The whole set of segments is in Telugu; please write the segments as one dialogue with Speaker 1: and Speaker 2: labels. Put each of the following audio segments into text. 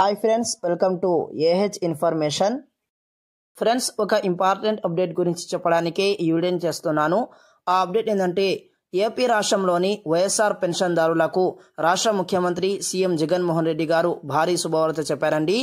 Speaker 1: hi friends welcome to AH information friends ఒక ఇంపార్టెంట్ అప్డేట్ గురించి చెప్పడానికి ఈ వీడియోని చేస్తున్నాను ఆ అప్డేట్ ఏంటంటే ఏపీ రాష్ట్రంలోని వైఎస్ఆర్ పెన్షన్దారులకు రాష్ట్ర ముఖ్యమంత్రి సీఎం జగన్మోహన్ రెడ్డి గారు భారీ శుభవార్త చెప్పారండి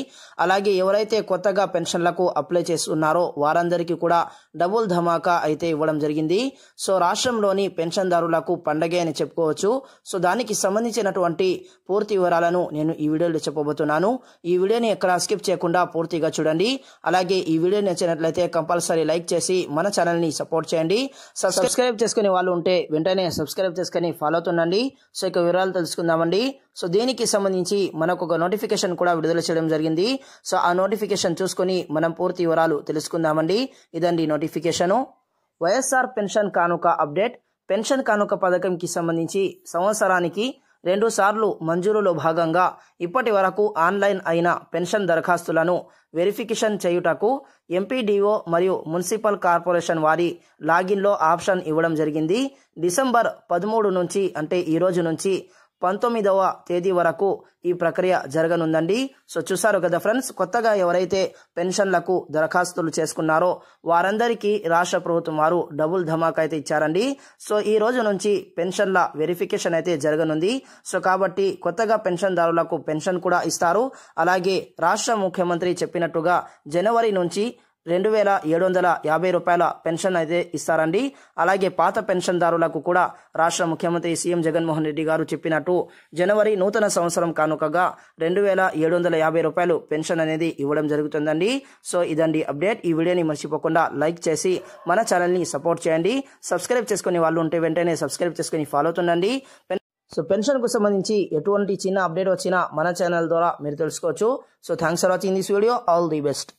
Speaker 1: అలాగే ఎవరైతే కొత్తగా పెన్షన్లకు అప్లై చేస్తున్నారో వారందరికీ కూడా డబుల్ ధమాకా అయితే ఇవ్వడం జరిగింది సో రాష్ట్రంలోని పెన్షన్దారులకు పండగే అని చెప్పుకోవచ్చు సో దానికి సంబంధించినటువంటి పూర్తి వివరాలను నేను ఈ వీడియోలో చెప్పబోతున్నాను ఈ వీడియోని ఎక్కడ స్కిప్ చేయకుండా పూర్తిగా చూడండి అలాగే ఈ వీడియో నచ్చినట్లయితే కంపల్సరీ లైక్ చేసి మన ఛానల్ని సపోర్ట్ చేయండి సబ్స్క్రైబ్ చేసుకునే వాళ్ళు ఉంటే వెంటనే వెంటనే సబ్స్క్రైబ్ చేసుకొని ఫాలో అవుతుండండి సో ఇక వివరాలు తెలుసుకుందామండి సో దీనికి సంబంధించి మనకు ఒక నోటిఫికేషన్ కూడా విడుదల చేయడం జరిగింది సో ఆ నోటిఫికేషన్ చూసుకుని మనం పూర్తి వివరాలు తెలుసుకుందామండి ఇదండి నోటిఫికేషను వైఎస్ఆర్ పెన్షన్ కానుక అప్డేట్ పెన్షన్ కానుక పథకంకి సంబంధించి సంవత్సరానికి రెండు సార్లు మంజూరులో భాగంగా ఇప్పటి వరకు ఆన్లైన్ అయిన పెన్షన్ దరఖాస్తులను వెరిఫికేషన్ చేయుటకు ఎంపీడీఓ మరియు మున్సిపల్ కార్పొరేషన్ వారి లాగిన్లో ఆప్షన్ ఇవ్వడం జరిగింది డిసెంబర్ పదమూడు నుంచి అంటే ఈ రోజు నుంచి పంతొమ్మిదవ తేదీ వరకు ఈ ప్రక్రియ జరగనుందండి సో చూసారు కదా ఫ్రెండ్స్ కొత్తగా ఎవరైతే పెన్షన్లకు దరఖాస్తులు చేసుకున్నారో వారందరికీ రాష్ట్ర ప్రభుత్వం వారు డబుల్ ధమాకా అయితే ఇచ్చారండి సో ఈ రోజు నుంచి పెన్షన్ల వెరిఫికేషన్ అయితే జరగనుంది సో కాబట్టి కొత్తగా పెన్షన్దారులకు పెన్షన్ కూడా ఇస్తారు అలాగే రాష్ట్ర ముఖ్యమంత్రి చెప్పినట్టుగా జనవరి నుంచి రెండు వేల ఏడు వందల యాభై రూపాయల పెన్షన్ అయితే ఇస్తారండి అలాగే పాత పెన్షన్దారులకు కూడా రాష్ట్ర ముఖ్యమంత్రి సీఎం జగన్మోహన్ రెడ్డి గారు చెప్పినట్టు జనవరి నూతన సంవత్సరం కానుకగా రెండు వేల ఏడు వందల యాభై రూపాయలు పెన్షన్ అనేది ఇవ్వడం జరుగుతుందండి సో ఇదండి అప్డేట్ ఈ వీడియోని మర్చిపోకుండా లైక్ చేసి మన ఛానల్ని సపోర్ట్ చేయండి సబ్స్క్రైబ్ చేసుకునే వాళ్ళు ఉంటే వెంటనే సబ్స్క్రైబ్ చేసుకుని ఫాలో అవుతుండండి సో పెన్షన్కు సంబంధించి ఎటువంటి చిన్న అప్డేట్ వచ్చినా మన ఛానల్ ద్వారా మీరు తెలుసుకోవచ్చు so thanks for watching this video all the best